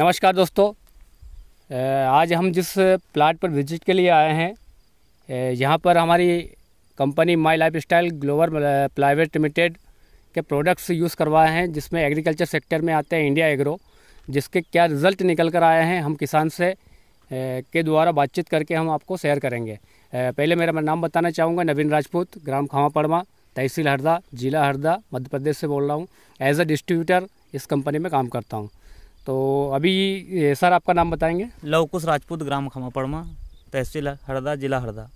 नमस्कार दोस्तों आज हम जिस प्लाट पर विजिट के लिए आए हैं यहाँ पर हमारी company my life style global private limited के प्रोडक्ट्स यूज़ करवाए हैं जिसमें एग्रीकल्चर सेक्टर में आते हैं इंडिया एग्रो जिसके क्या रिज़ल्ट निकल कर आए हैं हम किसान से के द्वारा बातचीत करके हम आपको शेयर करेंगे पहले मेरा मैं नाम बताना चाहूँगा नवीन राजपूत ग्राम खावापड़मा तहसील हरदा ज़िला हरदा मध्य प्रदेश से बोल रहा हूँ एज अ डिस्ट्रीब्यूटर इस कंपनी में काम करता हूँ तो अभी सर आपका नाम बताएंगे लवकुश राजपूत ग्राम खमापड़मा तहसील हरदा जिला हरदा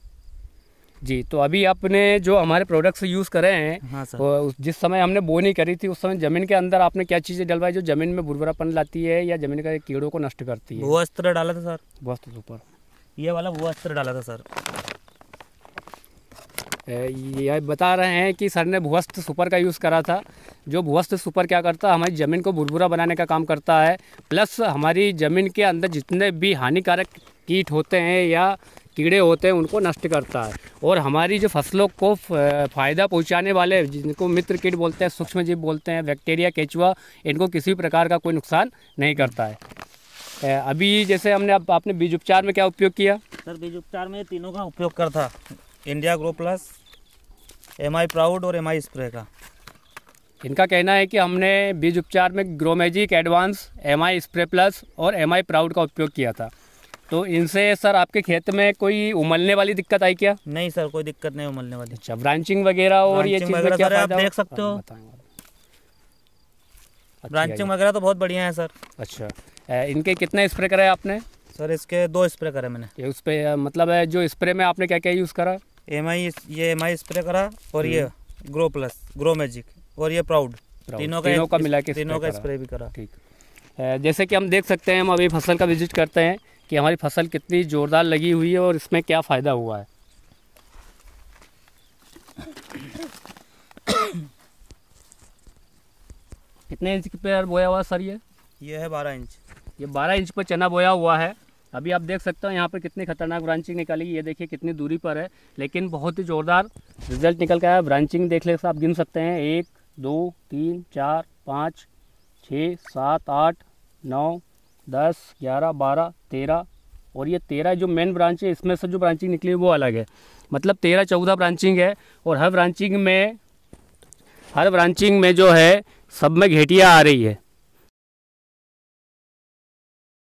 जी तो अभी आपने जो हमारे प्रोडक्ट्स यूज़ करे हैं हाँ सर। जिस समय हमने बोनी करी थी उस समय ज़मीन के अंदर आपने क्या चीज़ें डलवाई जो ज़मीन में बुरबरापन लाती है या ज़मीन के कीड़ों को नष्ट करती है वो अस्त्र डाला था सर वस्त्र तो ऊपर ये वाला वो अस्त्र डाला था सर यह बता रहे हैं कि सर ने भुवस्त सुपर का यूज़ करा था जो भुवस्त सुपर क्या करता है हमारी ज़मीन को भुरभुरा बनाने का काम करता है प्लस हमारी ज़मीन के अंदर जितने भी हानिकारक कीट होते हैं या कीड़े होते हैं उनको नष्ट करता है और हमारी जो फसलों को फ़ायदा पहुंचाने वाले जिनको मित्र कीट बोलते हैं सूक्ष्म जीव बोलते हैं बैक्टीरिया केचुआ इनको किसी भी प्रकार का कोई नुकसान नहीं करता है अभी जैसे हमने आप, आपने बीज उपचार में क्या उपयोग किया सर बीज उपचार में तीनों का उपयोग करता India grow plus M I proud और एम आई स्प्रे का इनका कहना है कि हमने बीज उपचार में grow magic advance M I spray plus और एम आई प्राउड का उपयोग किया था तो इनसे सर आपके खेत में कोई उमलने वाली दिक्कत आई क्या नहीं सर कोई दिक्कत नहीं उमलने वाली अच्छा ब्रांचिंग वगैरह और ये चीज़ क्या आप देख सकते हो हाँ, ब्रांचिंग अच्छा, वगैरह तो बहुत बढ़िया है सर अच्छा इनके कितने स्प्रे कराए आपने सर इसके दो स्प्रे करे मैंने उस पर मतलब है जो स्प्रे में आपने क्या क्या यूज़ करा एम आई ये एम आई स्प्रे करा और ये ग्रो प्लस ग्रो मैजिक और ये प्राउड तीनों का तीनों का मिला के तीनों का स्प्रे भी करा ठीक जैसे कि हम देख सकते हैं हम अभी फसल का विजिट करते हैं कि हमारी फसल कितनी ज़ोरदार लगी हुई है और इसमें क्या फ़ायदा हुआ है कितने इंच पे बोया हुआ सर ये ये है बारह इंच ये बारह इंच पर चना बोया हुआ है अभी आप देख सकते हो यहाँ पर कितनी खतरनाक ब्रांचिंग निकाली ये देखिए कितनी दूरी पर है लेकिन बहुत ही ज़ोरदार रिजल्ट निकल का है ब्रांचिंग देख ले आप गिन सकते हैं एक दो तीन चार पाँच छः सात आठ नौ दस ग्यारह बारह तेरह और ये तेरह जो मेन ब्रांच है इसमें से जो ब्रांचिंग निकली है वो अलग है मतलब तेरह चौदह ब्रांचिंग है और हर ब्रांचिंग में हर ब्रांचिंग में जो है सब में घेटियाँ आ रही है